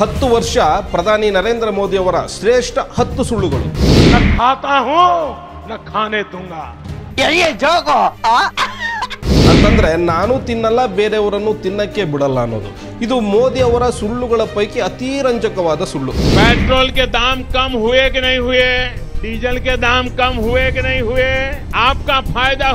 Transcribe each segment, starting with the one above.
ಹತ್ತು ವರ್ಷ ಪ್ರಧಾನಿ ನರೇಂದ್ರ ಮೋದಿ ಅವರ ಶ್ರೇಷ್ಠ ಹತ್ತು ಸುಳ್ಳುಗಳು ಅಂತಂದ್ರೆ ನಾನು ತಿನ್ನಲ್ಲ ಬೇರೆಯವರನ್ನು ತಿನ್ನಕ್ಕೆ ಬಿಡಲ್ಲ ಅನ್ನೋದು ಇದು ಮೋದಿ ಅವರ ಸುಳ್ಳುಗಳ ಪೈಕಿ ಅತಿ ರಂಜಕವಾದ ಸುಳ್ಳು ಪೆಟ್ರೋಲ್ ದಾಮ್ ಕಮ್ ಹುಯೇ ನೈ ನಹೀ ಡೀಸೆಲ್ ದಾಮ್ ಕಮ್ ನೈ ಆಪ್ಕಾ ಫಾಯ್ದಾ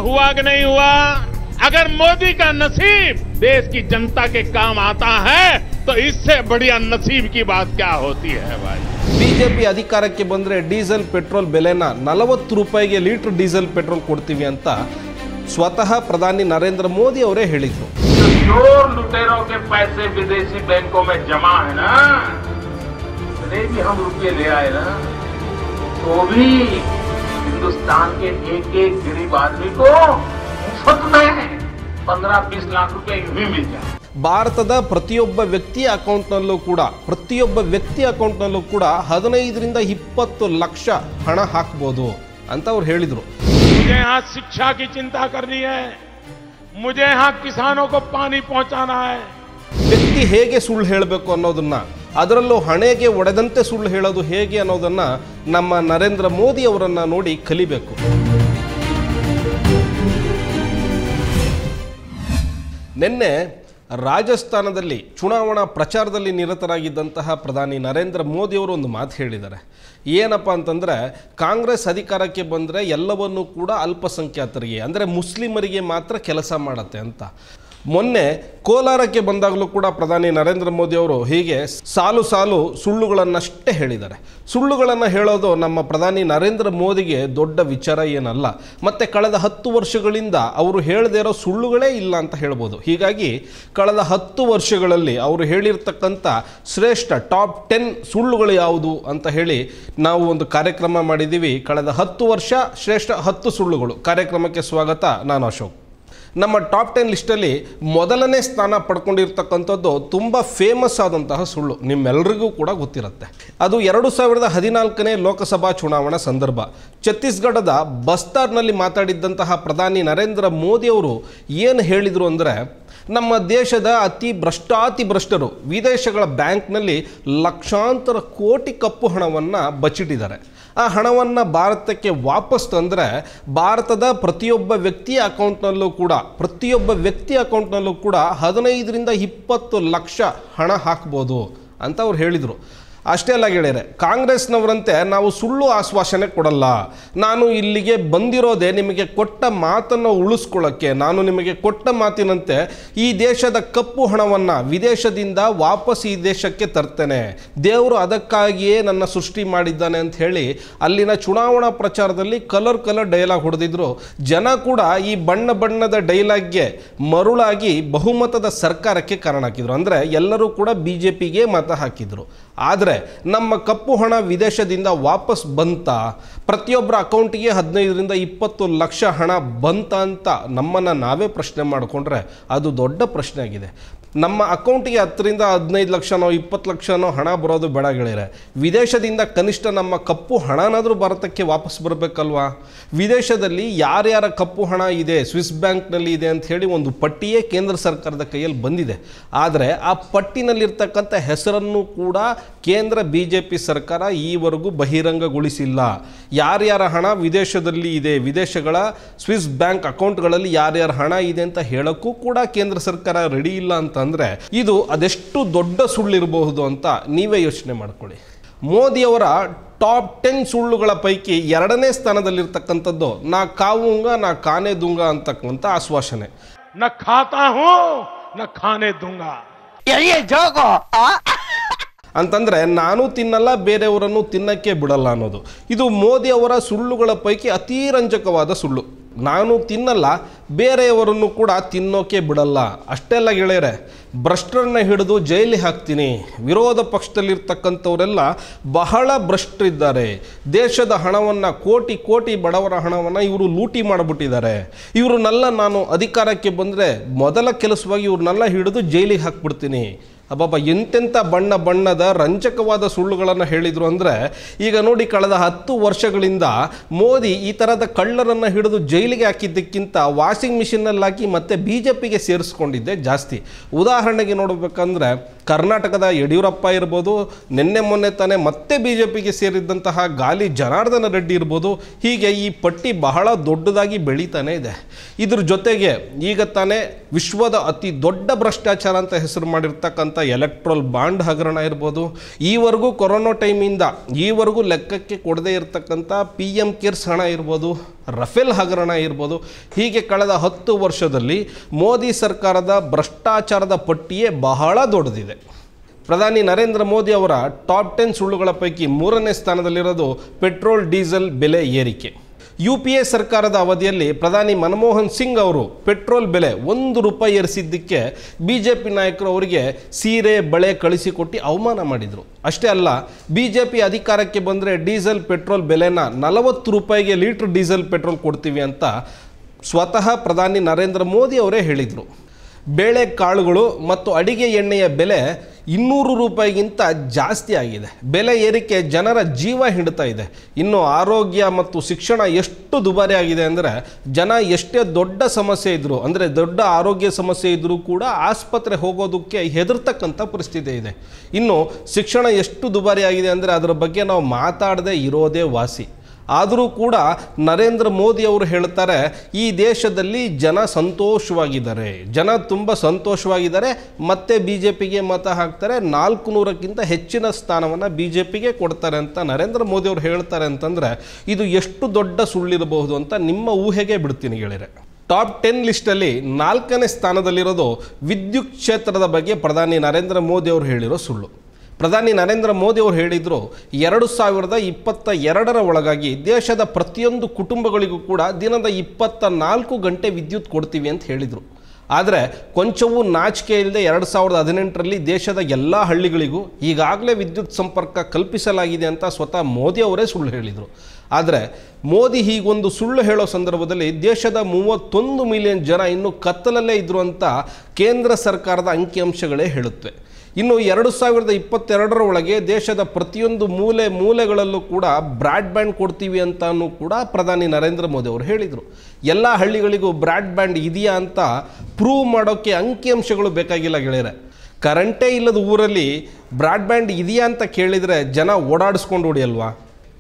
ಅಗರ್ ಮೋದಿ ಕಾ ನಸೀಬ್ ದೇಶ ಕಿ ಜನತಾ ಕೆ ಕಾಮ್ ಆತಾ ಹೈ तो इससे बढ़िया नसीब की बात क्या होती है भाई बीजेपी अधिकार के बंद डीजल पेट्रोल बेले नल्वत रूपये लीटर डीजेल पेट्रोल को स्वतः प्रधानी नरेंद्र मोदी और चोर लुटेरों के पैसे विदेशी बैंकों में जमा है ना नहीं भी हम रुपये ले आए ना तो भी हिंदुस्तान के एक एक गरीब आदमी को मुफ्त में पंद्रह बीस लाख रुपए भी मिल जाए ಭಾರತದ ಪ್ರತಿಯೊಬ್ಬ ವ್ಯಕ್ತಿಯ ಅಕೌಂಟ್ನಲ್ಲೂ ಕೂಡ ಪ್ರತಿಯೊಬ್ಬ ವ್ಯಕ್ತಿ ಅಕೌಂಟ್ನಲ್ಲೂ ಕೂಡ ಹದಿನೈದರಿಂದ ಇಪ್ಪತ್ತು ಲಕ್ಷ ಹಣ ಹಾಕ್ಬೋದು ಅಂತ ಅವ್ರು ಹೇಳಿದರು ಶಿಕ್ಷಾ ಕಿ शिक्षा की चिंता करनी है मुझे ವ್ಯಕ್ತಿ ಹೇಗೆ ಸುಳ್ಳು ಹೇಳಬೇಕು ಅನ್ನೋದನ್ನ ಅದರಲ್ಲೂ ಹಣೆಗೆ ಒಡೆದಂತೆ ಸುಳ್ಳು ಹೇಳೋದು ಹೇಗೆ ಅನ್ನೋದನ್ನ ನಮ್ಮ ನರೇಂದ್ರ ಮೋದಿ ಅವರನ್ನ ನೋಡಿ ಕಲಿಬೇಕು ನಿನ್ನೆ ರಾಜಸ್ಥಾನದಲ್ಲಿ ಚುನಾವಣಾ ಪ್ರಚಾರದಲ್ಲಿ ನಿರತರಾಗಿದ್ದಂತಹ ಪ್ರಧಾನಿ ನರೇಂದ್ರ ಮೋದಿಯವರು ಒಂದು ಮಾತು ಹೇಳಿದ್ದಾರೆ ಏನಪ್ಪ ಅಂತಂದರೆ ಕಾಂಗ್ರೆಸ್ ಅಧಿಕಾರಕ್ಕೆ ಬಂದರೆ ಎಲ್ಲವನ್ನೂ ಕೂಡ ಅಲ್ಪಸಂಖ್ಯಾತರಿಗೆ ಅಂದರೆ ಮುಸ್ಲಿಮರಿಗೆ ಮಾತ್ರ ಕೆಲಸ ಮಾಡುತ್ತೆ ಅಂತ ಮೊನ್ನೆ ಕೋಲಾರಕ್ಕೆ ಬಂದಾಗಲೂ ಕೂಡ ಪ್ರಧಾನಿ ನರೇಂದ್ರ ಮೋದಿಯವರು ಹೀಗೆ ಸಾಲು ಸಾಲು ಸುಳ್ಳುಗಳನ್ನಷ್ಟೇ ಹೇಳಿದ್ದಾರೆ ಸುಳ್ಳುಗಳನ್ನು ಹೇಳೋದು ನಮ್ಮ ಪ್ರಧಾನಿ ನರೇಂದ್ರ ಮೋದಿಗೆ ದೊಡ್ಡ ವಿಚಾರ ಏನಲ್ಲ ಮತ್ತು ಕಳೆದ ಹತ್ತು ವರ್ಷಗಳಿಂದ ಅವರು ಹೇಳದೇ ಇರೋ ಸುಳ್ಳುಗಳೇ ಇಲ್ಲ ಅಂತ ಹೇಳ್ಬೋದು ಹೀಗಾಗಿ ಕಳೆದ ಹತ್ತು ವರ್ಷಗಳಲ್ಲಿ ಅವರು ಹೇಳಿರ್ತಕ್ಕಂಥ ಶ್ರೇಷ್ಠ ಟಾಪ್ ಟೆನ್ ಸುಳ್ಳುಗಳು ಯಾವುದು ಅಂತ ಹೇಳಿ ನಾವು ಒಂದು ಕಾರ್ಯಕ್ರಮ ಮಾಡಿದ್ದೀವಿ ಕಳೆದ ಹತ್ತು ವರ್ಷ ಶ್ರೇಷ್ಠ ಹತ್ತು ಸುಳ್ಳುಗಳು ಕಾರ್ಯಕ್ರಮಕ್ಕೆ ಸ್ವಾಗತ ನಾನು ಅಶೋಕ್ ನಮ್ಮ ಟಾಪ್ ಟೆನ್ ಲಿಸ್ಟಲ್ಲಿ ಮೊದಲನೇ ಸ್ಥಾನ ಪಡ್ಕೊಂಡಿರ್ತಕ್ಕಂಥದ್ದು ತುಂಬ ಫೇಮಸ್ ಆದಂತಹ ಸುಳ್ಳು ನಿಮ್ಮೆಲ್ಲರಿಗೂ ಕೂಡ ಗೊತ್ತಿರುತ್ತೆ ಅದು ಎರಡು ಸಾವಿರದ ಹದಿನಾಲ್ಕನೇ ಲೋಕಸಭಾ ಚುನಾವಣಾ ಸಂದರ್ಭ ಛತ್ತೀಸ್ಗಢದ ಬಸ್ತಾರ್ನಲ್ಲಿ ಮಾತಾಡಿದ್ದಂತಹ ಪ್ರಧಾನಿ ನರೇಂದ್ರ ಮೋದಿಯವರು ಏನು ಹೇಳಿದರು ಅಂದರೆ ನಮ್ಮ ದೇಶದ ಅತಿ ಭ್ರಷ್ಟಾತಿ ಭ್ರಷ್ಟರು ವಿದೇಶಗಳ ಬ್ಯಾಂಕ್ನಲ್ಲಿ ಲಕ್ಷಾಂತರ ಕೋಟಿ ಕಪ್ಪು ಹಣವನ್ನು ಬಚ್ಚಿಟ್ಟಿದ್ದಾರೆ ಆ ಹಣವನ್ನು ಭಾರತಕ್ಕೆ ವಾಪಸ್ ತಂದರೆ ಭಾರತದ ಪ್ರತಿಯೊಬ್ಬ ವ್ಯಕ್ತಿಯ ಅಕೌಂಟ್ನಲ್ಲೂ ಕೂಡ ಪ್ರತಿಯೊಬ್ಬ ವ್ಯಕ್ತಿ ಅಕೌಂಟ್ನಲ್ಲೂ ಕೂಡ ಹದಿನೈದರಿಂದ ಇಪ್ಪತ್ತು ಲಕ್ಷ ಹಣ ಹಾಕ್ಬೋದು ಅಂತ ಅವ್ರು ಹೇಳಿದರು ಅಷ್ಟೇ ಅಲ್ಲ ಗೆಳೆಯರೆ ಕಾಂಗ್ರೆಸ್ನವರಂತೆ ನಾವು ಸುಳ್ಳು ಆಶ್ವಾಸನೆ ಕೊಡಲ್ಲ ನಾನು ಇಲ್ಲಿಗೆ ಬಂದಿರೋದೆ ನಿಮಗೆ ಕೊಟ್ಟ ಮಾತನ್ನು ಉಳಿಸ್ಕೊಳ್ಳೋಕ್ಕೆ ನಾನು ನಿಮಗೆ ಕೊಟ್ಟ ಮಾತಿನಂತೆ ಈ ದೇಶದ ಕಪ್ಪು ಹಣವನ್ನು ವಿದೇಶದಿಂದ ವಾಪಸ್ ಈ ದೇಶಕ್ಕೆ ತರ್ತೇನೆ ದೇವರು ಅದಕ್ಕಾಗಿಯೇ ನನ್ನ ಸೃಷ್ಟಿ ಮಾಡಿದ್ದಾನೆ ಅಂತ ಹೇಳಿ ಅಲ್ಲಿನ ಚುನಾವಣಾ ಪ್ರಚಾರದಲ್ಲಿ ಕಲರ್ ಕಲರ್ ಡೈಲಾಗ್ ಹೊಡೆದಿದ್ರು ಜನ ಕೂಡ ಈ ಬಣ್ಣ ಬಣ್ಣದ ಡೈಲಾಗ್ಗೆ ಮರುಳಾಗಿ ಬಹುಮತದ ಸರ್ಕಾರಕ್ಕೆ ಕಾರಣ ಹಾಕಿದರು ಅಂದರೆ ಎಲ್ಲರೂ ಕೂಡ ಬಿ ಜೆ ಪಿಗೆ ಮತ ಹಾಕಿದರು ಆದರೆ ನಮ್ಮ ಕಪ್ಪು ಹಣ ವಿದೇಶದಿಂದ ವಾಪಸ್ ಬಂತ ಪ್ರತಿಯೊಬ್ಬರ ಅಕೌಂಟಿಗೆ ಹದಿನೈದರಿಂದ ಇಪ್ಪತ್ತು ಲಕ್ಷ ಹಣ ಬಂತ ಅಂತ ನಮ್ಮನ್ನು ನಾವೇ ಪ್ರಶ್ನೆ ಮಾಡಿಕೊಂಡ್ರೆ ಅದು ದೊಡ್ಡ ಪ್ರಶ್ನೆ ಆಗಿದೆ ನಮ್ಮ ಅಕೌಂಟಿಗೆ ಹತ್ತರಿಂದ ಹದಿನೈದು ಲಕ್ಷನೋ ಇಪ್ಪತ್ತು ಲಕ್ಷನೋ ಹಣ ಬರೋದು ಬೇಡ ಗೆಳೆಯರೆ ವಿದೇಶದಿಂದ ಕನಿಷ್ಠ ನಮ್ಮ ಕಪ್ಪು ಹಣನಾದರೂ ಭಾರತಕ್ಕೆ ವಾಪಸ್ ಬರಬೇಕಲ್ವಾ ವಿದೇಶದಲ್ಲಿ ಯಾರ್ಯಾರ ಕಪ್ಪು ಹಣ ಇದೆ ಸ್ವಿಸ್ ಬ್ಯಾಂಕ್ನಲ್ಲಿ ಇದೆ ಅಂತ ಹೇಳಿ ಒಂದು ಪಟ್ಟಿಯೇ ಕೇಂದ್ರ ಸರ್ಕಾರದ ಕೈಯಲ್ಲಿ ಬಂದಿದೆ ಆದರೆ ಆ ಪಟ್ಟಿನಲ್ಲಿರ್ತಕ್ಕಂಥ ಹೆಸರನ್ನು ಕೂಡ ಕೇಂದ್ರ ಬಿ ಜೆ ಪಿ ಸರ್ಕಾರ ಈವರೆಗೂ ಬಹಿರಂಗಗೊಳಿಸಿಲ್ಲ ಯಾರ್ಯಾರ ಹಣ ವಿದೇಶದಲ್ಲಿ ಇದೆ ವಿದೇಶಗಳ ಸ್ವಿಸ್ ಬ್ಯಾಂಕ್ ಅಕೌಂಟ್ಗಳಲ್ಲಿ ಯಾರ್ಯಾರ ಹಣ ಇದೆ ಅಂತ ಹೇಳೋಕ್ಕೂ ಕೂಡ ಕೇಂದ್ರ ಸರ್ಕಾರ ರೆಡಿ ಇಲ್ಲ ಅಂತ ಅಂದರೆ ಇದು ಅದೆಷ್ಟು ದೊಡ್ಡ ಸುಳ್ಳಿರಬಹುದು ಅಂತ ನೀವೇ ಯೋಚನೆ ಮಾಡ್ಕೊಳ್ಳಿ ಮೋದಿಯವರ ಟಾಪ್ ಟೆನ್ ಸುಳ್ಳುಗಳ ಪೈಕಿ ಎರಡನೇ ಸ್ಥಾನದಲ್ಲಿರ್ತಕ್ಕಂಥದ್ದು ನಾ ಕಾವುಂಗ ನಾ ಕಾನೆ ದುಂಗ ಅಂತಕ್ಕಂಥ ಆಶ್ವಾಸನೆ ನಾ ಖಾತಾ ಹೂ ನಾ ಖಾನೆ ದುಂಗ ಅಂತಂದ್ರೆ ನಾನು ತಿನ್ನಲ್ಲ ಬೇರೆಯವರನ್ನು ತಿನ್ನಕ್ಕೆ ಬಿಡಲ್ಲ ಅನ್ನೋದು ಇದು ಮೋದಿ ಅವರ ಸುಳ್ಳುಗಳ ಪೈಕಿ ಅತಿರಂಜಕವಾದ ರಂಜಕವಾದ ಸುಳ್ಳು ನಾನು ತಿನ್ನಲ್ಲ ಬೇರೆಯವರನ್ನು ಕೂಡ ತಿನ್ನೋಕೆ ಬಿಡಲ್ಲ ಅಷ್ಟೆಲ್ಲ ಗೆಳೆಯರೆ ಭ್ರಷ್ಟರನ್ನ ಹಿಡಿದು ಜೈಲಿಗೆ ಹಾಕ್ತೀನಿ ವಿರೋಧ ಪಕ್ಷದಲ್ಲಿರ್ತಕ್ಕಂಥವರೆಲ್ಲ ಬಹಳ ಭ್ರಷ್ಟರಿದ್ದಾರೆ ದೇಶದ ಹಣವನ್ನು ಕೋಟಿ ಕೋಟಿ ಬಡವರ ಹಣವನ್ನು ಇವರು ಲೂಟಿ ಮಾಡಿಬಿಟ್ಟಿದ್ದಾರೆ ಇವರನ್ನೆಲ್ಲ ನಾನು ಅಧಿಕಾರಕ್ಕೆ ಬಂದರೆ ಮೊದಲ ಕೆಲಸವಾಗಿ ಇವ್ರನ್ನೆಲ್ಲ ಹಿಡಿದು ಜೈಲಿಗೆ ಹಾಕ್ಬಿಡ್ತೀನಿ ಅಬ್ಬಾಬ ಎಂತೆಂಥ ಬಣ್ಣ ಬಣ್ಣದ ರಂಜಕವಾದ ಸುಳ್ಳುಗಳನ್ನು ಹೇಳಿದರು ಅಂದರೆ ಈಗ ನೋಡಿ ಕಳೆದ ಹತ್ತು ವರ್ಷಗಳಿಂದ ಮೋದಿ ಈ ಥರದ ಕಳ್ಳರನ್ನು ಹಿಡಿದು ಜೈಲಿಗೆ ಹಾಕಿದ್ದಕ್ಕಿಂತ ವಾಷಿಂಗ್ ಮಿಷಿನಲ್ಲಿ ಹಾಕಿ ಮತ್ತೆ ಬಿ ಜೆ ಪಿಗೆ ಸೇರಿಸ್ಕೊಂಡಿದ್ದೆ ಜಾಸ್ತಿ ಉದಾಹರಣೆಗೆ ನೋಡಬೇಕಂದ್ರೆ ಕರ್ನಾಟಕದ ಯಡಿಯೂರಪ್ಪ ಇರ್ಬೋದು ನಿನ್ನೆ ಮೊನ್ನೆ ತಾನೇ ಮತ್ತೆ ಬಿ ಜೆ ಪಿಗೆ ಸೇರಿದ್ದಂತಹ ಗಾಲಿ ಜನಾರ್ದನ ರೆಡ್ಡಿ ಇರ್ಬೋದು ಹೀಗೆ ಈ ಪಟ್ಟಿ ಬಹಳ ದೊಡ್ಡದಾಗಿ ಬೆಳೀತಾನೆ ಇದೆ ಇದ್ರ ಜೊತೆಗೆ ಈಗ ತಾನೇ ವಿಶ್ವದ ಅತಿ ದೊಡ್ಡ ಭ್ರಷ್ಟಾಚಾರ ಅಂತ ಹೆಸರು ಮಾಡಿರ್ತಕ್ಕಂಥ ಎಲೆಕ್ಟ್ರೋಲ್ ಬಾಂಡ್ ಹಗರಣ ಇರ್ಬೋದು ಈವರೆಗೂ ಕೊರೋನಾ ಟೈಮಿಂದ ಈವರೆಗೂ ಲೆಕ್ಕಕ್ಕೆ ಕೊಡದೇ ಇರತಕ್ಕಂಥ ಪಿ ಎಂ ಕೇರ್ಸ್ ಹಣ ಇರ್ಬೋದು ರಫೇಲ್ ಹಗರಣ ಇರ್ಬೋದು ಹೀಗೆ ಕಳೆದ ಹತ್ತು ವರ್ಷದಲ್ಲಿ ಮೋದಿ ಸರ್ಕಾರದ ಭ್ರಷ್ಟಾಚಾರದ ಪಟ್ಟಿಯೇ ಬಹಳ ದೊಡ್ಡದಿದೆ ಪ್ರಧಾನಿ ನರೇಂದ್ರ ಮೋದಿ ಅವರ ಟಾಪ್ ಟೆನ್ ಸುಳ್ಳುಗಳ ಪೈಕಿ ಮೂರನೇ ಸ್ಥಾನದಲ್ಲಿರೋದು ಪೆಟ್ರೋಲ್ ಡೀಸೆಲ್ ಬೆಲೆ ಏರಿಕೆ ಯು ಪಿ ಎ ಸರ್ಕಾರದ ಅವಧಿಯಲ್ಲಿ ಪ್ರಧಾನಿ ಮನಮೋಹನ್ ಸಿಂಗ್ ಅವರು ಪೆಟ್ರೋಲ್ ಬೆಲೆ ಒಂದು ರೂಪಾಯಿ ಏರಿಸಿದ್ದಕ್ಕೆ ಬಿ ಜೆ ಪಿ ನಾಯಕರು ಅವರಿಗೆ ಸೀರೆ ಬಳೆ ಕಳಿಸಿಕೊಟ್ಟು ಅವಮಾನ ಮಾಡಿದರು ಅಷ್ಟೇ ಅಲ್ಲ ಬಿ ಜೆ ಪಿ ಅಧಿಕಾರಕ್ಕೆ ಬಂದರೆ ಡೀಸೆಲ್ ಪೆಟ್ರೋಲ್ ಬೆಲೆನ ನಲವತ್ತು ರೂಪಾಯಿಗೆ ಲೀಟ್ರ್ ಡೀಸೆಲ್ ಪೆಟ್ರೋಲ್ ಕೊಡ್ತೀವಿ ಅಂತ ಸ್ವತಃ ಪ್ರಧಾನಿ ನರೇಂದ್ರ ಮೋದಿ ಅವರೇ ಹೇಳಿದರು ಬೇಳೆ ಕಾಳುಗಳು ಮತ್ತು ಅಡಿಗೆ ಎಣ್ಣೆಯ ಬೆಲೆ ಇನ್ನೂರು ರೂಪಾಯಿಗಿಂತ ಜಾಸ್ತಿ ಆಗಿದೆ ಬೆಲೆ ಏರಿಕೆ ಜನರ ಜೀವ ಹಿಡಿತಾ ಇದೆ ಇನ್ನು ಆರೋಗ್ಯ ಮತ್ತು ಶಿಕ್ಷಣ ಎಷ್ಟು ದುಬಾರಿ ಆಗಿದೆ ಅಂದರೆ ಜನ ಎಷ್ಟೇ ದೊಡ್ಡ ಸಮಸ್ಯೆ ಇದ್ದರೂ ಅಂದರೆ ದೊಡ್ಡ ಆರೋಗ್ಯ ಸಮಸ್ಯೆ ಇದ್ದರೂ ಕೂಡ ಆಸ್ಪತ್ರೆ ಹೋಗೋದಕ್ಕೆ ಹೆದರ್ತಕ್ಕಂಥ ಪರಿಸ್ಥಿತಿ ಇದೆ ಇನ್ನು ಶಿಕ್ಷಣ ಎಷ್ಟು ದುಬಾರಿ ಆಗಿದೆ ಅಂದರೆ ಅದರ ಬಗ್ಗೆ ನಾವು ಮಾತಾಡದೇ ಇರೋದೇ ವಾಸಿ ಆದರೂ ಕೂಡ ನರೇಂದ್ರ ಮೋದಿ ಅವರು ಹೇಳ್ತಾರೆ ಈ ದೇಶದಲ್ಲಿ ಜನ ಸಂತೋಷವಾಗಿದ್ದಾರೆ ಜನ ತುಂಬ ಸಂತೋಷವಾಗಿದ್ದಾರೆ ಮತ್ತೆ ಬಿ ಜೆ ಪಿಗೆ ಮತ ಹಾಕ್ತಾರೆ ನಾಲ್ಕು ನೂರಕ್ಕಿಂತ ಹೆಚ್ಚಿನ ಸ್ಥಾನವನ್ನು ಬಿ ಜೆ ಪಿಗೆ ಕೊಡ್ತಾರೆ ಅಂತ ನರೇಂದ್ರ ಮೋದಿ ಅವರು ಹೇಳ್ತಾರೆ ಅಂತಂದರೆ ಇದು ಎಷ್ಟು ದೊಡ್ಡ ಸುಳ್ಳಿರಬಹುದು ಅಂತ ನಿಮ್ಮ ಊಹೆಗೆ ಬಿಡ್ತೀನಿ ಗೆಳೆಯರೆ ಟಾಪ್ ಟೆನ್ ಲಿಸ್ಟಲ್ಲಿ ನಾಲ್ಕನೇ ಸ್ಥಾನದಲ್ಲಿರೋದು ವಿದ್ಯುತ್ ಕ್ಷೇತ್ರದ ಬಗ್ಗೆ ಪ್ರಧಾನಿ ನರೇಂದ್ರ ಮೋದಿ ಅವರು ಹೇಳಿರೋ ಸುಳ್ಳು ಪ್ರಧಾನಿ ನರೇಂದ್ರ ಮೋದಿ ಅವರು ಹೇಳಿದರು ಎರಡು ಸಾವಿರದ ಇಪ್ಪತ್ತ ಎರಡರ ಒಳಗಾಗಿ ದೇಶದ ಪ್ರತಿಯೊಂದು ಕುಟುಂಬಗಳಿಗೂ ಕೂಡ ದಿನದ ಇಪ್ಪತ್ತ ನಾಲ್ಕು ಗಂಟೆ ವಿದ್ಯುತ್ ಕೊಡ್ತೀವಿ ಅಂತ ಹೇಳಿದರು ಆದರೆ ಕೊಂಚವೂ ನಾಚಿಕೆ ಇಲ್ಲದೆ ಎರಡು ಸಾವಿರದ ಹದಿನೆಂಟರಲ್ಲಿ ದೇಶದ ಎಲ್ಲ ಹಳ್ಳಿಗಳಿಗೂ ಈಗಾಗಲೇ ವಿದ್ಯುತ್ ಸಂಪರ್ಕ ಕಲ್ಪಿಸಲಾಗಿದೆ ಅಂತ ಸ್ವತಃ ಮೋದಿ ಅವರೇ ಸುಳ್ಳು ಹೇಳಿದರು ಆದರೆ ಮೋದಿ ಹೀಗೊಂದು ಸುಳ್ಳು ಹೇಳೋ ಸಂದರ್ಭದಲ್ಲಿ ದೇಶದ ಮೂವತ್ತೊಂದು ಮಿಲಿಯನ್ ಜನ ಇನ್ನೂ ಕತ್ತಲಲ್ಲೇ ಇದ್ರು ಅಂತ ಕೇಂದ್ರ ಸರ್ಕಾರದ ಅಂಕಿಅಂಶಗಳೇ ಹೇಳುತ್ತವೆ ಇನ್ನು ಎರಡು ಸಾವಿರದ ಇಪ್ಪತ್ತೆರಡರ ಒಳಗೆ ದೇಶದ ಪ್ರತಿಯೊಂದು ಮೂಲೆ ಮೂಲೆಗಳಲ್ಲೂ ಕೂಡ ಬ್ರಾಡ್ಬ್ಯಾಂಡ್ ಕೊಡ್ತೀವಿ ಅಂತಲೂ ಕೂಡ ಪ್ರಧಾನಿ ನರೇಂದ್ರ ಮೋದಿ ಅವರು ಹೇಳಿದರು ಎಲ್ಲ ಹಳ್ಳಿಗಳಿಗೂ ಬ್ರಾಡ್ಬ್ಯಾಂಡ್ ಇದೆಯಾ ಅಂತ ಪ್ರೂವ್ ಮಾಡೋಕ್ಕೆ ಅಂಕಿಅಂಶಗಳು ಬೇಕಾಗಿಲ್ಲ ಗೆಳೆಯರೆ ಕರೆಂಟೇ ಇಲ್ಲದ ಊರಲ್ಲಿ ಬ್ರಾಡ್ಬ್ಯಾಂಡ್ ಇದೆಯಾ ಅಂತ ಕೇಳಿದರೆ ಜನ ಓಡಾಡಿಸ್ಕೊಂಡು ಹೊಡಿಯಲ್ವಾ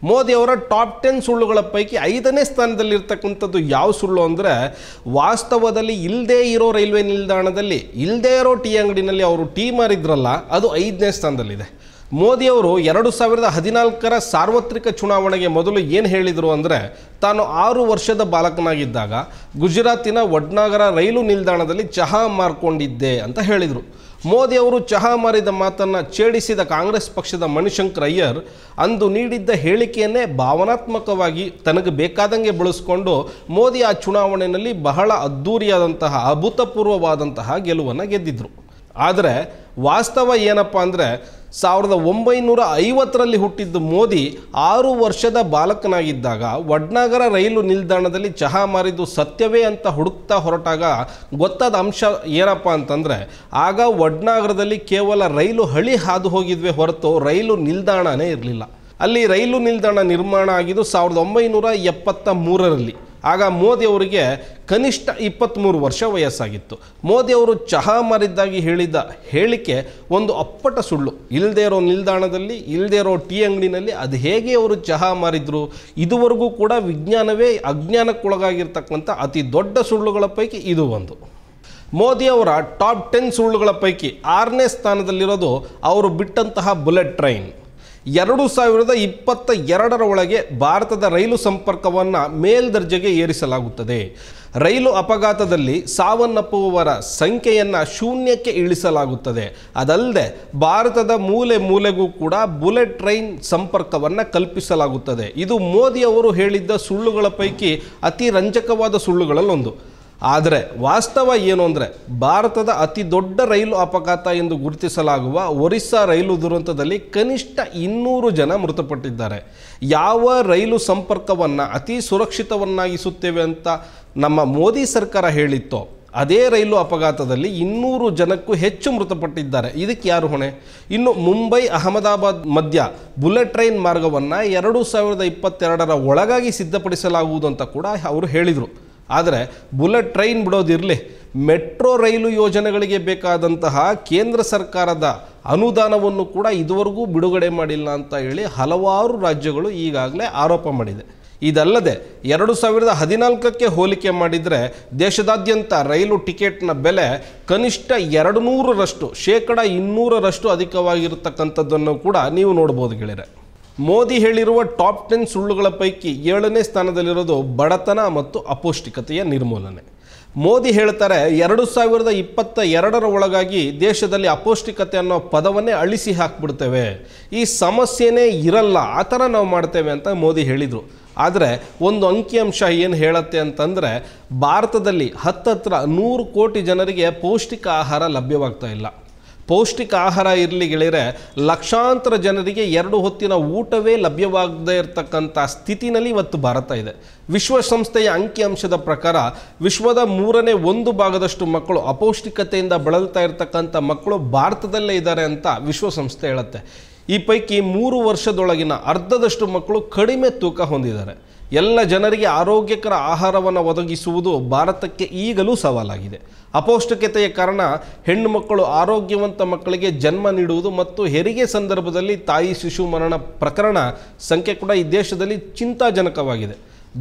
ಮೋದಿಯವರ ಟಾಪ್ ಟೆನ್ ಸುಳ್ಳುಗಳ ಪೈಕಿ ಐದನೇ ಸ್ಥಾನದಲ್ಲಿರ್ತಕ್ಕಂಥದ್ದು ಯಾವ ಸುಳ್ಳು ಅಂದರೆ ವಾಸ್ತವದಲ್ಲಿ ಇಲ್ಲದೇ ಇರೋ ರೈಲ್ವೆ ನಿಲ್ದಾಣದಲ್ಲಿ ಇಲ್ಲದೇ ಇರೋ ಟೀ ಅಂಗಡಿನಲ್ಲಿ ಅವರು ಟೀ ಮಾರಿದ್ರಲ್ಲ ಅದು ಐದನೇ ಸ್ಥಾನದಲ್ಲಿದೆ ಮೋದಿಯವರು ಎರಡು ಸಾವಿರದ ಹದಿನಾಲ್ಕರ ಸಾರ್ವತ್ರಿಕ ಚುನಾವಣೆಗೆ ಮೊದಲು ಏನು ಹೇಳಿದರು ಅಂದರೆ ತಾನು ಆರು ವರ್ಷದ ಬಾಲಕನಾಗಿದ್ದಾಗ ಗುಜರಾತಿನ ವಡ್ನಾಗರ ರೈಲು ನಿಲ್ದಾಣದಲ್ಲಿ ಚಹಾ ಮಾರ್ಕೊಂಡಿದ್ದೆ ಅಂತ ಹೇಳಿದರು ಮೋದಿ ಅವರು ಚಹಾ ಮಾರಿದ ಮಾತನ್ನು ಛೇಡಿಸಿದ ಕಾಂಗ್ರೆಸ್ ಪಕ್ಷದ ಮಣಿಶಂಕರ್ ಅಯ್ಯರ್ ಅಂದು ನೀಡಿದ್ದ ಹೇಳಿಕೆಯನ್ನೇ ಭಾವನಾತ್ಮಕವಾಗಿ ತನಗೆ ಬೇಕಾದಂಗೆ ಬಳಸಿಕೊಂಡು ಮೋದಿ ಆ ಚುನಾವಣೆಯಲ್ಲಿ ಬಹಳ ಅದ್ಧೂರಿಯಾದಂತಹ ಅಭೂತಪೂರ್ವವಾದಂತಹ ಗೆಲುವನ್ನು ಗೆದ್ದಿದ್ರು ಆದರೆ ವಾಸ್ತವ ಏನಪ್ಪ ಅಂದರೆ ಸಾವಿರದ ಒಂಬೈನೂರ ಐವತ್ತರಲ್ಲಿ ಹುಟ್ಟಿದ್ದು ಮೋದಿ ಆರು ವರ್ಷದ ಬಾಲಕನಾಗಿದ್ದಾಗ ವಡ್ನಗರ ರೈಲು ನಿಲ್ದಾಣದಲ್ಲಿ ಚಹಾ ಮಾರಿದ್ದು ಸತ್ಯವೇ ಅಂತ ಹುಡುಕ್ತಾ ಹೊರಟಾಗ ಗೊತ್ತಾದ ಅಂಶ ಏನಪ್ಪ ಅಂತಂದರೆ ಆಗ ವಡ್ನಾಗರದಲ್ಲಿ ಕೇವಲ ರೈಲು ಹಳಿ ಹಾದು ಹೋಗಿದ್ವಿ ಹೊರತು ರೈಲು ನಿಲ್ದಾಣನೇ ಇರಲಿಲ್ಲ ಅಲ್ಲಿ ರೈಲು ನಿಲ್ದಾಣ ನಿರ್ಮಾಣ ಆಗಿದ್ದು ಸಾವಿರದ ಒಂಬೈನೂರ ಎಪ್ಪತ್ತ ಮೂರರಲ್ಲಿ ಆಗ ಮೋದಿ ಅವರಿಗೆ ಕನಿಷ್ಠ ಇಪ್ಪತ್ತ್ಮೂರು ವರ್ಷ ವಯಸ್ಸಾಗಿತ್ತು ಮೋದಿ ಅವರು ಚಹಾ ಮಾರಿದ್ದಾಗಿ ಹೇಳಿದ್ದ ಹೇಳಿಕೆ ಒಂದು ಅಪ್ಪಟ ಸುಳ್ಳು ಇಲ್ಲದೇ ಇರೋ ನಿಲ್ದಾಣದಲ್ಲಿ ಇಲ್ಲದೇ ಇರೋ ಟೀ ಅಂಗಡಿನಲ್ಲಿ ಅದು ಹೇಗೆ ಅವರು ಚಹಾ ಮಾರಿದ್ರು ಇದುವರೆಗೂ ಕೂಡ ವಿಜ್ಞಾನವೇ ಅಜ್ಞಾನಕ್ಕೊಳಗಾಗಿರ್ತಕ್ಕಂಥ ಅತಿ ದೊಡ್ಡ ಸುಳ್ಳುಗಳ ಪೈಕಿ ಇದು ಒಂದು ಮೋದಿಯವರ ಟಾಪ್ ಟೆನ್ ಸುಳ್ಳುಗಳ ಪೈಕಿ ಆರನೇ ಸ್ಥಾನದಲ್ಲಿರೋದು ಅವರು ಬಿಟ್ಟಂತಹ ಬುಲೆಟ್ ಟ್ರೈನ್ ಎರಡು ಸಾವಿರದ ಇಪ್ಪತ್ತ ಎರಡರ ಒಳಗೆ ಭಾರತದ ರೈಲು ಸಂಪರ್ಕವನ್ನು ಮೇಲ್ದರ್ಜೆಗೆ ಏರಿಸಲಾಗುತ್ತದೆ ರೈಲು ಅಪಘಾತದಲ್ಲಿ ಸಾವನ್ನಪ್ಪುವವರ ಸಂಖ್ಯೆಯನ್ನು ಶೂನ್ಯಕ್ಕೆ ಇಳಿಸಲಾಗುತ್ತದೆ ಅದಲ್ಲದೆ ಭಾರತದ ಮೂಲೆ ಮೂಲೆಗೂ ಕೂಡ ಬುಲೆಟ್ ಟ್ರೈನ್ ಸಂಪರ್ಕವನ್ನು ಕಲ್ಪಿಸಲಾಗುತ್ತದೆ ಇದು ಮೋದಿ ಅವರು ಹೇಳಿದ್ದ ಸುಳ್ಳುಗಳ ಪೈಕಿ ಅತಿ ರಂಜಕವಾದ ಸುಳ್ಳುಗಳಲ್ಲೊಂದು ಆದರೆ ವಾಸ್ತವ ಏನು ಅಂದರೆ ಭಾರತದ ಅತಿ ದೊಡ್ಡ ರೈಲು ಅಪಘಾತ ಎಂದು ಗುರುತಿಸಲಾಗುವ ಒರಿಸ್ಸಾ ರೈಲು ದುರಂತದಲ್ಲಿ ಕನಿಷ್ಠ ಇನ್ನೂರು ಜನ ಮೃತಪಟ್ಟಿದ್ದಾರೆ ಯಾವ ರೈಲು ಸಂಪರ್ಕವನ್ನು ಅತಿ ಸುರಕ್ಷಿತವನ್ನಾಗಿಸುತ್ತೇವೆ ಅಂತ ನಮ್ಮ ಮೋದಿ ಸರ್ಕಾರ ಹೇಳಿತ್ತೋ ಅದೇ ರೈಲು ಅಪಘಾತದಲ್ಲಿ ಇನ್ನೂರು ಜನಕ್ಕೂ ಹೆಚ್ಚು ಮೃತಪಟ್ಟಿದ್ದಾರೆ ಇದಕ್ಕೆ ಯಾರು ಹೊಣೆ ಇನ್ನು ಮುಂಬೈ ಅಹಮದಾಬಾದ್ ಮಧ್ಯ ಬುಲೆಟ್ ಟ್ರೈನ್ ಮಾರ್ಗವನ್ನು ಎರಡು ಸಾವಿರದ ಇಪ್ಪತ್ತೆರಡರ ಒಳಗಾಗಿ ಸಿದ್ಧಪಡಿಸಲಾಗುವುದು ಅಂತ ಕೂಡ ಅವರು ಹೇಳಿದರು ಆದರೆ ಬುಲೆಟ್ ಟ್ರೈನ್ ಬಿಡೋದಿರಲಿ ಮೆಟ್ರೋ ರೈಲು ಯೋಜನೆಗಳಿಗೆ ಬೇಕಾದಂತಹ ಕೇಂದ್ರ ಸರ್ಕಾರದ ಅನುದಾನವನ್ನು ಕೂಡ ಇದುವರೆಗೂ ಬಿಡುಗಡೆ ಮಾಡಿಲ್ಲ ಅಂತ ಹೇಳಿ ಹಲವಾರು ರಾಜ್ಯಗಳು ಈಗಾಗಲೇ ಆರೋಪ ಮಾಡಿದೆ ಇದಲ್ಲದೆ ಎರಡು ಸಾವಿರದ ಹದಿನಾಲ್ಕಕ್ಕೆ ಹೋಲಿಕೆ ಮಾಡಿದರೆ ದೇಶದಾದ್ಯಂತ ರೈಲು ಟಿಕೆಟ್ನ ಬೆಲೆ ಕನಿಷ್ಠ ಎರಡು ನೂರರಷ್ಟು ಶೇಕಡ ಇನ್ನೂರರಷ್ಟು ಅಧಿಕವಾಗಿರತಕ್ಕಂಥದ್ದನ್ನು ಕೂಡ ನೀವು ನೋಡ್ಬೋದು ಗೆಳೆಯರೆ ಮೋದಿ ಹೇಳಿರುವ ಟಾಪ್ ಟೆನ್ ಸುಳ್ಳುಗಳ ಪೈಕಿ ಏಳನೇ ಸ್ಥಾನದಲ್ಲಿರೋದು ಬಡತನ ಮತ್ತು ಅಪೌಷ್ಟಿಕತೆಯ ನಿರ್ಮೂಲನೆ ಮೋದಿ ಹೇಳ್ತಾರೆ ಎರಡು ಸಾವಿರದ ಇಪ್ಪತ್ತ ಎರಡರ ಒಳಗಾಗಿ ದೇಶದಲ್ಲಿ ಅಪೌಷ್ಟಿಕತೆ ಅನ್ನೋ ಪದವನ್ನೇ ಅಳಿಸಿ ಹಾಕ್ಬಿಡ್ತೇವೆ ಈ ಸಮಸ್ಯೆನೇ ಇರಲ್ಲ ಆ ಥರ ನಾವು ಮಾಡ್ತೇವೆ ಅಂತ ಮೋದಿ ಹೇಳಿದರು ಆದರೆ ಒಂದು ಅಂಕಿಅಂಶ ಏನು ಹೇಳುತ್ತೆ ಅಂತಂದರೆ ಭಾರತದಲ್ಲಿ ಹತ್ತತ್ರ ನೂರು ಕೋಟಿ ಜನರಿಗೆ ಪೌಷ್ಟಿಕ ಆಹಾರ ಲಭ್ಯವಾಗ್ತಾ ಇಲ್ಲ ಪೌಷ್ಟಿಕ ಆಹಾರ ಇರಲಿ ಗೆಳೆಯರೆ ಲಕ್ಷಾಂತರ ಜನರಿಗೆ ಎರಡು ಹೊತ್ತಿನ ಊಟವೇ ಲಭ್ಯವಾಗದೇ ಇರತಕ್ಕಂಥ ಸ್ಥಿತಿನಲ್ಲಿ ಇವತ್ತು ಭಾರತ ಇದೆ ವಿಶ್ವಸಂಸ್ಥೆಯ ಅಂಕಿಅಂಶದ ಪ್ರಕಾರ ವಿಶ್ವದ ಮೂರನೇ ಒಂದು ಭಾಗದಷ್ಟು ಮಕ್ಕಳು ಅಪೌಷ್ಟಿಕತೆಯಿಂದ ಬಳಲ್ತಾ ಇರತಕ್ಕಂಥ ಮಕ್ಕಳು ಭಾರತದಲ್ಲೇ ಇದ್ದಾರೆ ಅಂತ ವಿಶ್ವಸಂಸ್ಥೆ ಹೇಳುತ್ತೆ ಈ ಪೈಕಿ ಮೂರು ವರ್ಷದೊಳಗಿನ ಅರ್ಧದಷ್ಟು ಮಕ್ಕಳು ಕಡಿಮೆ ತೂಕ ಹೊಂದಿದ್ದಾರೆ ಎಲ್ಲ ಜನರಿಗೆ ಆರೋಗ್ಯಕರ ಆಹಾರವನ್ನು ಒದಗಿಸುವುದು ಭಾರತಕ್ಕೆ ಈಗಲೂ ಸವಾಲಾಗಿದೆ ಅಪೌಷ್ಟಿಕತೆಯ ಕಾರಣ ಹೆಣ್ಣು ಮಕ್ಕಳು ಆರೋಗ್ಯವಂತ ಮಕ್ಕಳಿಗೆ ಜನ್ಮ ನೀಡುವುದು ಮತ್ತು ಹೆರಿಗೆ ಸಂದರ್ಭದಲ್ಲಿ ತಾಯಿ ಶಿಶು ಮರಣ ಪ್ರಕರಣ ಸಂಖ್ಯೆ ಕೂಡ ಈ ದೇಶದಲ್ಲಿ ಚಿಂತಾಜನಕವಾಗಿದೆ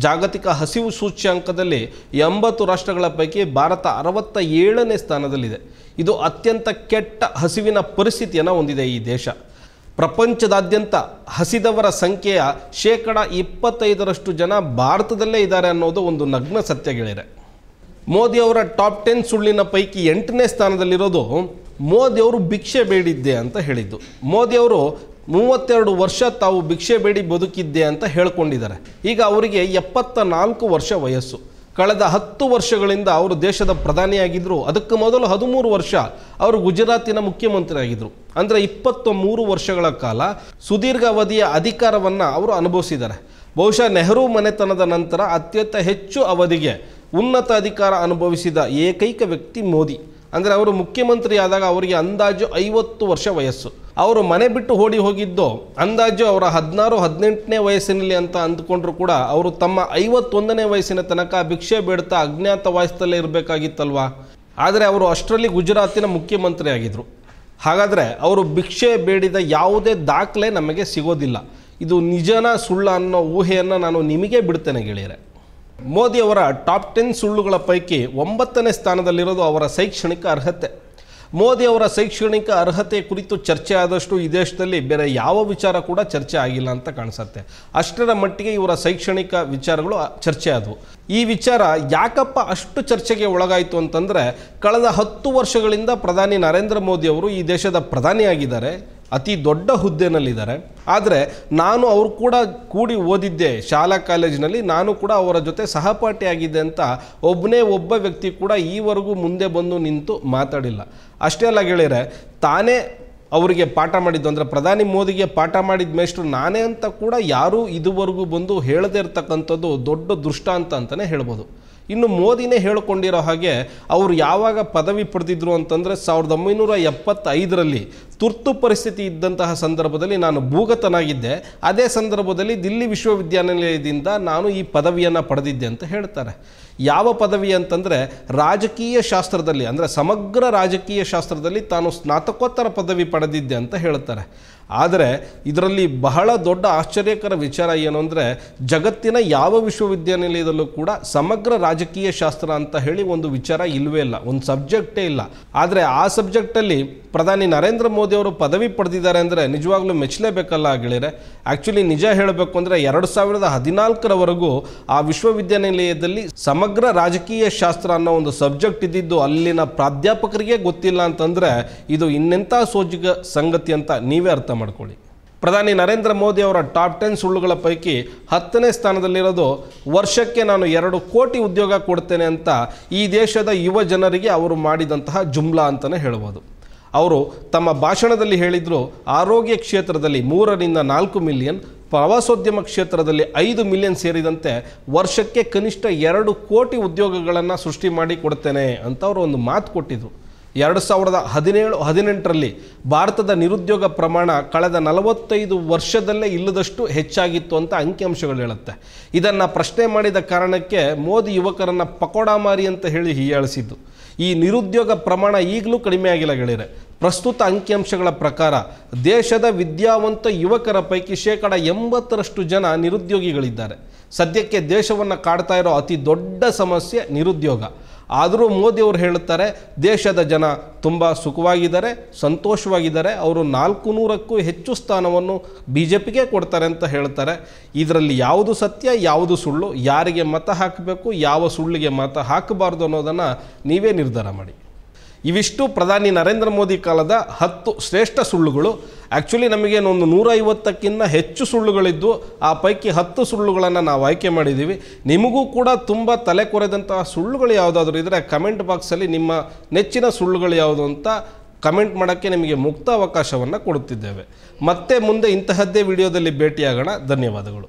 ಜಾಗತಿಕ ಹಸಿವು ಸೂಚ್ಯಾಂಕದಲ್ಲಿ ಎಂಬತ್ತು ರಾಷ್ಟ್ರಗಳ ಪೈಕಿ ಭಾರತ ಅರವತ್ತ ಏಳನೇ ಸ್ಥಾನದಲ್ಲಿದೆ ಇದು ಅತ್ಯಂತ ಕೆಟ್ಟ ಹಸಿವಿನ ಪರಿಸ್ಥಿತಿಯನ್ನು ಹೊಂದಿದೆ ಈ ದೇಶ ಪ್ರಪಂಚದಾದ್ಯಂತ ಹಸಿದವರ ಸಂಖ್ಯೆಯ ಶೇಕಡ ಇಪ್ಪತ್ತೈದರಷ್ಟು ಜನ ಭಾರತದಲ್ಲೇ ಇದ್ದಾರೆ ಅನ್ನೋದು ಒಂದು ನಗ್ನ ಸತ್ಯಗಳಿದೆ ಮೋದಿಯವರ ಟಾಪ್ ಟೆನ್ ಸುಳ್ಳಿನ ಪೈಕಿ ಎಂಟನೇ ಸ್ಥಾನದಲ್ಲಿರೋದು ಮೋದಿಯವರು ಭಿಕ್ಷೆ ಬೇಡಿದ್ದೆ ಅಂತ ಹೇಳಿದ್ದು ಮೋದಿಯವರು ಮೂವತ್ತೆರಡು ವರ್ಷ ತಾವು ಭಿಕ್ಷೆ ಬೇಡಿ ಬದುಕಿದ್ದೆ ಅಂತ ಹೇಳ್ಕೊಂಡಿದ್ದಾರೆ ಈಗ ಅವರಿಗೆ ಎಪ್ಪತ್ತ ನಾಲ್ಕು ವರ್ಷ ವಯಸ್ಸು ಕಳೆದ ಹತ್ತು ವರ್ಷಗಳಿಂದ ಅವರು ದೇಶದ ಪ್ರಧಾನಿಯಾಗಿದ್ದರು ಅದಕ್ಕೆ ಮೊದಲು ಹದಿಮೂರು ವರ್ಷ ಅವರು ಗುಜರಾತಿನ ಮುಖ್ಯಮಂತ್ರಿ ಆಗಿದ್ದರು ಅಂದರೆ ಇಪ್ಪತ್ತ ಮೂರು ವರ್ಷಗಳ ಕಾಲ ಸುದೀರ್ಘ ಅವಧಿಯ ಅಧಿಕಾರವನ್ನು ಅವರು ಅನುಭವಿಸಿದ್ದಾರೆ ಬಹುಶಃ ನೆಹರು ಮನೆತನದ ನಂತರ ಅತ್ಯಂತ ಹೆಚ್ಚು ಅವಧಿಗೆ ಉನ್ನತ ಅಧಿಕಾರ ಅನುಭವಿಸಿದ ಏಕೈಕ ವ್ಯಕ್ತಿ ಮೋದಿ ಅಂದರೆ ಅವರು ಮುಖ್ಯಮಂತ್ರಿ ಆದಾಗ ಅವರಿಗೆ ಅಂದಾಜು ಐವತ್ತು ವರ್ಷ ವಯಸ್ಸು ಅವರು ಮನೆ ಬಿಟ್ಟು ಓಡಿ ಹೋಗಿದ್ದು ಅಂದಾಜು ಅವರ ಹದಿನಾರು ಹದಿನೆಂಟನೇ ವಯಸ್ಸಿನಲ್ಲಿ ಅಂತ ಅಂದ್ಕೊಂಡ್ರು ಕೂಡ ಅವರು ತಮ್ಮ ಐವತ್ತೊಂದನೇ ವಯಸ್ಸಿನ ತನಕ ಭಿಕ್ಷೆ ಬೇಡ್ತಾ ಅಜ್ಞಾತವಾಸದಲ್ಲೇ ಇರಬೇಕಾಗಿತ್ತಲ್ವಾ ಆದರೆ ಅವರು ಅಷ್ಟರಲ್ಲಿ ಗುಜರಾತಿನ ಮುಖ್ಯಮಂತ್ರಿ ಆಗಿದ್ದರು ಹಾಗಾದರೆ ಅವರು ಭಿಕ್ಷೆ ಬೇಡಿದ ಯಾವುದೇ ದಾಖಲೆ ನಮಗೆ ಸಿಗೋದಿಲ್ಲ ಇದು ನಿಜನ ಸುಳ್ಳ ಅನ್ನೋ ಊಹೆಯನ್ನು ನಾನು ನಿಮಗೆ ಬಿಡ್ತೇನೆ ಗೆಳೆಯರೆ ಮೋದಿಯವರ ಟಾಪ್ ಟೆನ್ ಸುಳ್ಳುಗಳ ಪೈಕಿ ಒಂಬತ್ತನೇ ಸ್ಥಾನದಲ್ಲಿರೋದು ಅವರ ಶೈಕ್ಷಣಿಕ ಅರ್ಹತೆ ಮೋದಿ ಅವರ ಶೈಕ್ಷಣಿಕ ಅರ್ಹತೆ ಕುರಿತು ಚರ್ಚೆ ಆದಷ್ಟು ಈ ದೇಶದಲ್ಲಿ ಬೇರೆ ಯಾವ ವಿಚಾರ ಕೂಡ ಚರ್ಚೆ ಆಗಿಲ್ಲ ಅಂತ ಕಾಣಿಸುತ್ತೆ ಅಷ್ಟರ ಮಟ್ಟಿಗೆ ಇವರ ಶೈಕ್ಷಣಿಕ ವಿಚಾರಗಳು ಚರ್ಚೆ ಆದವು ಈ ವಿಚಾರ ಯಾಕಪ್ಪ ಅಷ್ಟು ಚರ್ಚೆಗೆ ಒಳಗಾಯಿತು ಅಂತಂದರೆ ಕಳೆದ ಹತ್ತು ವರ್ಷಗಳಿಂದ ಪ್ರಧಾನಿ ನರೇಂದ್ರ ಮೋದಿ ಅವರು ಈ ದೇಶದ ಪ್ರಧಾನಿಯಾಗಿದ್ದಾರೆ ಅತಿ ದೊಡ್ಡ ಹುದ್ದೆನಲ್ಲಿದ್ದಾರೆ ಆದರೆ ನಾನು ಅವರು ಕೂಡ ಕೂಡಿ ಓದಿದ್ದೆ ಶಾಲಾ ಕಾಲೇಜಿನಲ್ಲಿ ನಾನು ಕೂಡ ಅವರ ಜೊತೆ ಸಹಪಾಠಿಯಾಗಿದ್ದೆ ಅಂತ ಒಬ್ಬನೇ ಒಬ್ಬ ವ್ಯಕ್ತಿ ಕೂಡ ಈವರೆಗೂ ಮುಂದೆ ಬಂದು ನಿಂತು ಮಾತಾಡಿಲ್ಲ ಅಷ್ಟೇ ಅಲ್ಲ ಗೆಳೆಯರೆ ತಾನೇ ಅವರಿಗೆ ಪಾಠ ಮಾಡಿದ್ದು ಅಂದರೆ ಪ್ರಧಾನಿ ಮೋದಿಗೆ ಪಾಠ ಮಾಡಿದ ಮೇಷ್ಟ್ರು ನಾನೇ ಅಂತ ಕೂಡ ಯಾರೂ ಇದುವರೆಗೂ ಬಂದು ಹೇಳದೇ ಇರತಕ್ಕಂಥದ್ದು ದೊಡ್ಡ ದೃಷ್ಟಾಂತ ಅಂತಲೇ ಹೇಳ್ಬೋದು ಇನ್ನು ಮೋದಿನೇ ಹೇಳಿಕೊಂಡಿರೋ ಹಾಗೆ ಅವರು ಯಾವಾಗ ಪದವಿ ಪಡೆದಿದ್ರು ಅಂತಂದರೆ ಸಾವಿರದ ಒಂಬೈನೂರ ಎಪ್ಪತ್ತೈದರಲ್ಲಿ ತುರ್ತು ಪರಿಸ್ಥಿತಿ ಇದ್ದಂತಹ ಸಂದರ್ಭದಲ್ಲಿ ನಾನು ಭೂಗತನಾಗಿದ್ದೆ ಅದೇ ಸಂದರ್ಭದಲ್ಲಿ ದಿಲ್ಲಿ ವಿಶ್ವವಿದ್ಯಾನಿಲಯದಿಂದ ನಾನು ಈ ಪದವಿಯನ್ನು ಪಡೆದಿದ್ದೆ ಅಂತ ಹೇಳ್ತಾರೆ ಯಾವ ಪದವಿ ಅಂತಂದರೆ ರಾಜಕೀಯ ಶಾಸ್ತ್ರದಲ್ಲಿ ಅಂದರೆ ಸಮಗ್ರ ರಾಜಕೀಯ ಶಾಸ್ತ್ರದಲ್ಲಿ ತಾನು ಸ್ನಾತಕೋತ್ತರ ಪದವಿ ಪಡೆದಿದ್ದೆ ಅಂತ ಹೇಳ್ತಾರೆ ಆದರೆ ಇದರಲ್ಲಿ ಬಹಳ ದೊಡ್ಡ ಆಶ್ಚರ್ಯಕರ ವಿಚಾರ ಏನು ಅಂದರೆ ಜಗತ್ತಿನ ಯಾವ ವಿಶ್ವವಿದ್ಯಾನಿಲಯದಲ್ಲೂ ಕೂಡ ಸಮಗ್ರ ರಾಜಕೀಯ ಶಾಸ್ತ್ರ ಅಂತ ಹೇಳಿ ಒಂದು ವಿಚಾರ ಇಲ್ಲವೇ ಇಲ್ಲ ಒಂದು ಸಬ್ಜೆಕ್ಟೇ ಇಲ್ಲ ಆದರೆ ಆ ಸಬ್ಜೆಕ್ಟಲ್ಲಿ ಪ್ರಧಾನಿ ನರೇಂದ್ರ ಮೋದಿ ಮೋದಿ ಅವರು ಪದವಿ ಪಡೆದಿದ್ದಾರೆ ಅಂದರೆ ನಿಜವಾಗ್ಲೂ ಮೆಚ್ಚಲೇಬೇಕಲ್ಲ ಗೆಳೆಯರೆ ಆ್ಯಕ್ಚುಲಿ ನಿಜ ಹೇಳಬೇಕು ಅಂದರೆ ಎರಡು ಸಾವಿರದ ಹದಿನಾಲ್ಕರವರೆಗೂ ಆ ವಿಶ್ವವಿದ್ಯಾನಿಲಯದಲ್ಲಿ ಸಮಗ್ರ ರಾಜಕೀಯ ಶಾಸ್ತ್ರ ಅನ್ನೋ ಒಂದು ಸಬ್ಜೆಕ್ಟ್ ಇದ್ದಿದ್ದು ಅಲ್ಲಿನ ಪ್ರಾಧ್ಯಾಪಕರಿಗೆ ಗೊತ್ತಿಲ್ಲ ಅಂತಂದರೆ ಇದು ಇನ್ನೆಂಥ ಸೋಜಿಗ ಸಂಗತಿ ಅಂತ ನೀವೇ ಅರ್ಥ ಮಾಡ್ಕೊಳ್ಳಿ ಪ್ರಧಾನಿ ನರೇಂದ್ರ ಮೋದಿ ಅವರ ಟಾಪ್ ಟೆನ್ ಸುಳ್ಳುಗಳ ಪೈಕಿ ಹತ್ತನೇ ಸ್ಥಾನದಲ್ಲಿರೋದು ವರ್ಷಕ್ಕೆ ನಾನು ಎರಡು ಕೋಟಿ ಉದ್ಯೋಗ ಕೊಡ್ತೇನೆ ಅಂತ ಈ ದೇಶದ ಯುವ ಜನರಿಗೆ ಅವರು ಮಾಡಿದಂತಹ ಜುಮ್ಲಾ ಅಂತಲೇ ಹೇಳ್ಬೋದು ಅವರು ತಮ್ಮ ಭಾಷಣದಲ್ಲಿ ಹೇಳಿದರು ಆರೋಗ್ಯ ಕ್ಷೇತ್ರದಲ್ಲಿ ಮೂರರಿಂದ ನಾಲ್ಕು ಮಿಲಿಯನ್ ಪ್ರವಾಸೋದ್ಯಮ ಕ್ಷೇತ್ರದಲ್ಲಿ ಐದು ಮಿಲಿಯನ್ ಸೇರಿದಂತೆ ವರ್ಷಕ್ಕೆ ಕನಿಷ್ಠ ಎರಡು ಕೋಟಿ ಉದ್ಯೋಗಗಳನ್ನು ಸೃಷ್ಟಿ ಮಾಡಿ ಕೊಡ್ತೇನೆ ಅಂತ ಅವರು ಒಂದು ಮಾತು ಕೊಟ್ಟಿದ್ರು ಎರಡು ಸಾವಿರದ ಹದಿನೇಳು ಹದಿನೆಂಟರಲ್ಲಿ ಭಾರತದ ನಿರುದ್ಯೋಗ ಪ್ರಮಾಣ ಕಳೆದ ನಲವತ್ತೈದು ವರ್ಷದಲ್ಲೇ ಇಲ್ಲದಷ್ಟು ಹೆಚ್ಚಾಗಿತ್ತು ಅಂತ ಅಂಕಿಅಂಶಗಳು ಹೇಳುತ್ತೆ ಇದನ್ನು ಪ್ರಶ್ನೆ ಮಾಡಿದ ಕಾರಣಕ್ಕೆ ಮೋದಿ ಯುವಕರನ್ನು ಪಕೋಡಾಮಾರಿ ಅಂತ ಹೇಳಿ ಹೀಯಾಳಿಸಿದ್ದು ಈ ನಿರುದ್ಯೋಗ ಪ್ರಮಾಣ ಈಗಲೂ ಕಡಿಮೆ ಆಗಿಲ್ಲ ಗೆಳೆಯರೆ ಪ್ರಸ್ತುತ ಅಂಕಿಅಂಶಗಳ ಪ್ರಕಾರ ದೇಶದ ವಿದ್ಯಾವಂತ ಯುವಕರ ಪೈಕಿ ಶೇಕಡ ಎಂಬತ್ತರಷ್ಟು ಜನ ನಿರುದ್ಯೋಗಿಗಳಿದ್ದಾರೆ ಸದ್ಯಕ್ಕೆ ದೇಶವನ್ನು ಕಾಡ್ತಾ ಇರೋ ಅತಿ ದೊಡ್ಡ ಸಮಸ್ಯೆ ನಿರುದ್ಯೋಗ ಆದರೂ ಮೋದಿಯವರು ಹೇಳುತ್ತಾರೆ ದೇಶದ ಜನ ತುಂಬ ಸುಖವಾಗಿದ್ದಾರೆ ಸಂತೋಷವಾಗಿದ್ದಾರೆ ಅವರು ನಾಲ್ಕು ನೂರಕ್ಕೂ ಹೆಚ್ಚು ಸ್ಥಾನವನ್ನು ಬಿ ಜೆ ಪಿಗೆ ಕೊಡ್ತಾರೆ ಅಂತ ಹೇಳ್ತಾರೆ ಇದರಲ್ಲಿ ಯಾವುದು ಸತ್ಯ ಯಾವುದು ಸುಳ್ಳು ಯಾರಿಗೆ ಮತ ಹಾಕಬೇಕು ಯಾವ ಸುಳ್ಳಿಗೆ ಮತ ಹಾಕಬಾರ್ದು ಅನ್ನೋದನ್ನು ನೀವೇ ನಿರ್ಧಾರ ಮಾಡಿ ಇವಿಷ್ಟು ಪ್ರಧಾನಿ ನರೇಂದ್ರ ಮೋದಿ ಕಾಲದ ಹತ್ತು ಶ್ರೇಷ್ಠ ಸುಳ್ಳುಗಳು ಆ್ಯಕ್ಚುಲಿ ನಮಗೇನೊಂದು ಐವತ್ತಕ್ಕಿಂತ ಹೆಚ್ಚು ಸುಳ್ಳುಗಳಿದ್ದು ಆ ಪೈಕಿ ಹತ್ತು ಸುಳ್ಳುಗಳನ್ನು ನಾವು ಆಯ್ಕೆ ಮಾಡಿದ್ದೀವಿ ನಿಮಗೂ ಕೂಡ ತುಂಬ ತಲೆ ಕೊರೆದಂತಹ ಸುಳ್ಳುಗಳು ಯಾವುದಾದ್ರೂ ಇದ್ದರೆ ಕಮೆಂಟ್ ಬಾಕ್ಸಲ್ಲಿ ನಿಮ್ಮ ನೆಚ್ಚಿನ ಸುಳ್ಳುಗಳು ಯಾವುದು ಅಂತ ಕಮೆಂಟ್ ಮಾಡೋಕ್ಕೆ ನಿಮಗೆ ಮುಕ್ತ ಅವಕಾಶವನ್ನು ಕೊಡುತ್ತಿದ್ದೇವೆ ಮತ್ತೆ ಮುಂದೆ ಇಂತಹದ್ದೇ ವಿಡಿಯೋದಲ್ಲಿ ಭೇಟಿಯಾಗೋಣ ಧನ್ಯವಾದಗಳು